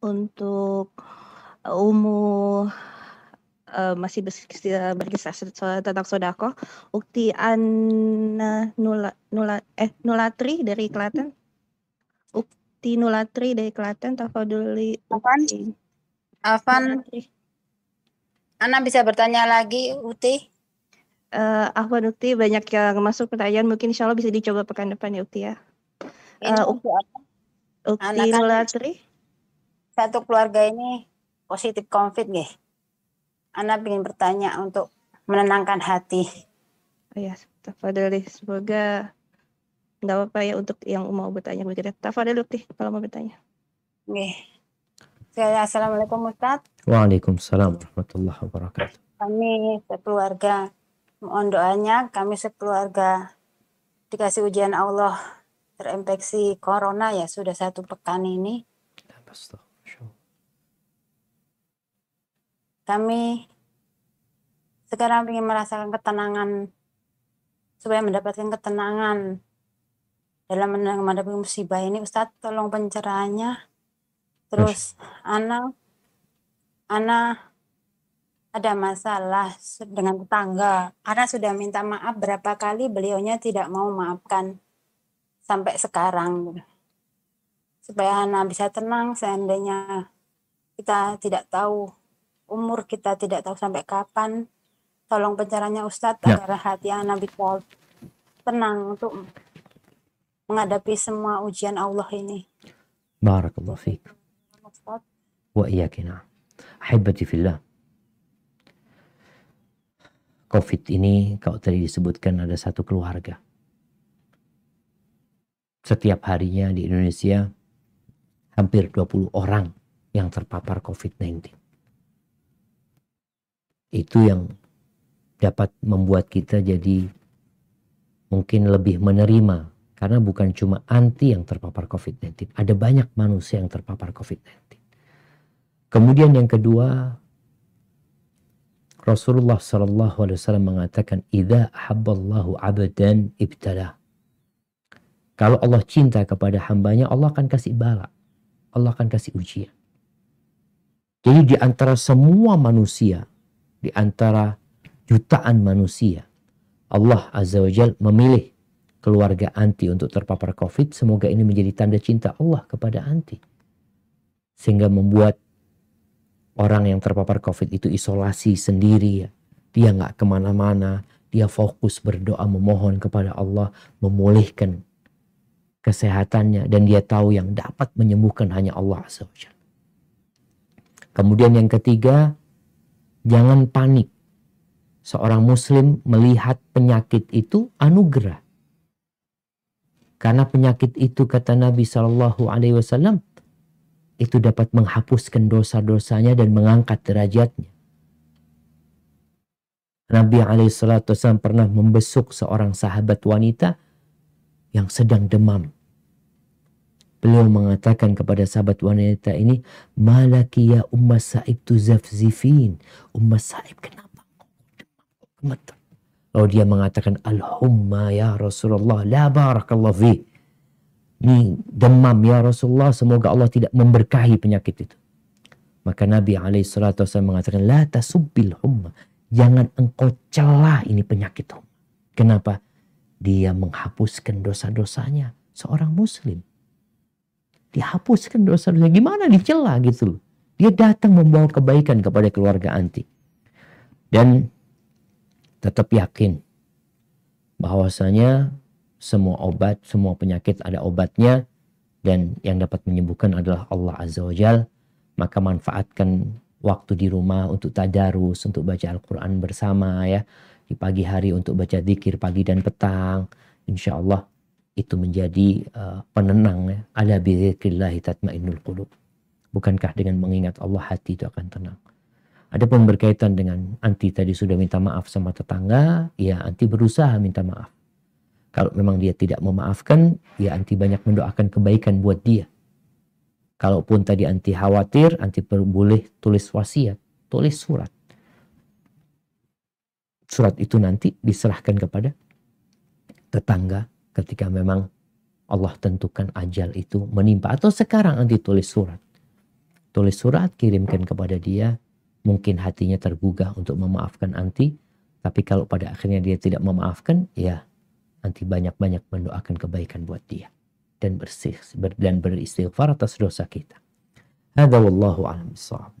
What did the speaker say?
untuk uh, umur uh, masih uh, berkisah tentang sodako ukti an nula, nula eh nulatri dari Klaten ukti nulatri dari Klaten tafaduli Afan Afan Ana bisa bertanya lagi Uti uh, Afan Ukti banyak yang masuk pertanyaan mungkin insya Allah bisa dicoba pekan depan ya Ukti ya uh, Ukti, Ukti kan Nulatri satu keluarga ini positif COVID nih. Ana ingin bertanya untuk menenangkan hati. Iya, tafadhali. Semoga nggak apa-apa ya untuk yang mau bertanya begitu. Tafadhali Lutfi kalau mau bertanya. saya Assalamualaikum Ustaz. Waalaikumsalam warahmatullahi wabarakatuh. Kami sekeluarga mohon doanya kami sekeluarga dikasih ujian Allah terinfeksi corona ya sudah satu pekan ini. Astaga Kami sekarang ingin merasakan ketenangan supaya mendapatkan ketenangan dalam menghadapi musibah ini Ustadz tolong pencerahannya terus anak anak ada masalah dengan tetangga karena sudah minta maaf berapa kali beliaunya tidak mau maafkan sampai sekarang supaya anak bisa tenang seandainya kita tidak tahu umur kita tidak tahu sampai kapan. Tolong pencaranya Ustadz ya. agar hati anak bisa tenang untuk menghadapi semua ujian Allah ini. Barakallah fiik. Wa iyyakina. Ahibati fillah. COVID ini kalau tadi disebutkan ada satu keluarga. Setiap harinya di Indonesia hampir 20 orang yang terpapar COVID-19. Itu yang dapat membuat kita jadi mungkin lebih menerima karena bukan cuma anti yang terpapar COVID-19, ada banyak manusia yang terpapar COVID-19. Kemudian yang kedua, Rasulullah Shallallahu Alaihi Wasallam mengatakan, "Ida habballahu abdan ibtala." Kalau Allah cinta kepada hambanya, Allah akan kasih bala, Allah akan kasih ujian. Jadi di antara semua manusia, di antara jutaan manusia. Allah Azza wa Jal memilih keluarga anti untuk terpapar COVID. Semoga ini menjadi tanda cinta Allah kepada anti. Sehingga membuat orang yang terpapar COVID itu isolasi sendiri. Ya. Dia nggak kemana-mana. Dia fokus berdoa memohon kepada Allah memulihkan kesehatannya. Dan dia tahu yang dapat menyembuhkan hanya Allah Azza wa Jal. Kemudian yang ketiga, Jangan panik. Seorang muslim melihat penyakit itu anugerah. Karena penyakit itu kata Nabi Shallallahu Alaihi Wasallam itu dapat menghapuskan dosa-dosanya dan mengangkat derajatnya. Nabi Alaihissalam pernah membesuk seorang sahabat wanita yang sedang demam. Beliau mengatakan kepada sahabat wanita ini, Malaki ya Umma Sa'ib tu zafzifin. Umma Sa'ib kenapa Lalu dia mengatakan, alhumma ya Rasulullah, la barakallah fi. Ini demam ya Rasulullah, semoga Allah tidak memberkahi penyakit itu. Maka Nabi SAW mengatakan, La tasubbil humma. Jangan engkau celah ini penyakit humma. Kenapa? Dia menghapuskan dosa-dosanya seorang muslim dihapuskan dosa-dosa. Gimana dicela gitu loh. Dia datang membawa kebaikan kepada keluarga anti. Dan tetap yakin bahwasanya semua obat, semua penyakit ada obatnya dan yang dapat menyembuhkan adalah Allah Azza wa Jal. Maka manfaatkan waktu di rumah untuk tadarus, untuk baca Al-Quran bersama ya. Di pagi hari untuk baca zikir pagi dan petang. Insya Allah itu menjadi uh, penenang ya. Ala bidzikrillah tatmainnul qulub. Bukankah dengan mengingat Allah hati itu akan tenang? Adapun berkaitan dengan anti tadi sudah minta maaf sama tetangga, ya anti berusaha minta maaf. Kalau memang dia tidak memaafkan, ya anti banyak mendoakan kebaikan buat dia. Kalaupun tadi anti khawatir, anti boleh tulis wasiat, tulis surat. Surat itu nanti diserahkan kepada tetangga ketika memang Allah tentukan ajal itu menimpa atau sekarang nanti tulis surat. Tulis surat kirimkan kepada dia, mungkin hatinya tergugah untuk memaafkan anti, tapi kalau pada akhirnya dia tidak memaafkan, ya anti banyak-banyak mendoakan kebaikan buat dia dan bersih dan beristighfar atas dosa kita. Hada wallahu a'lam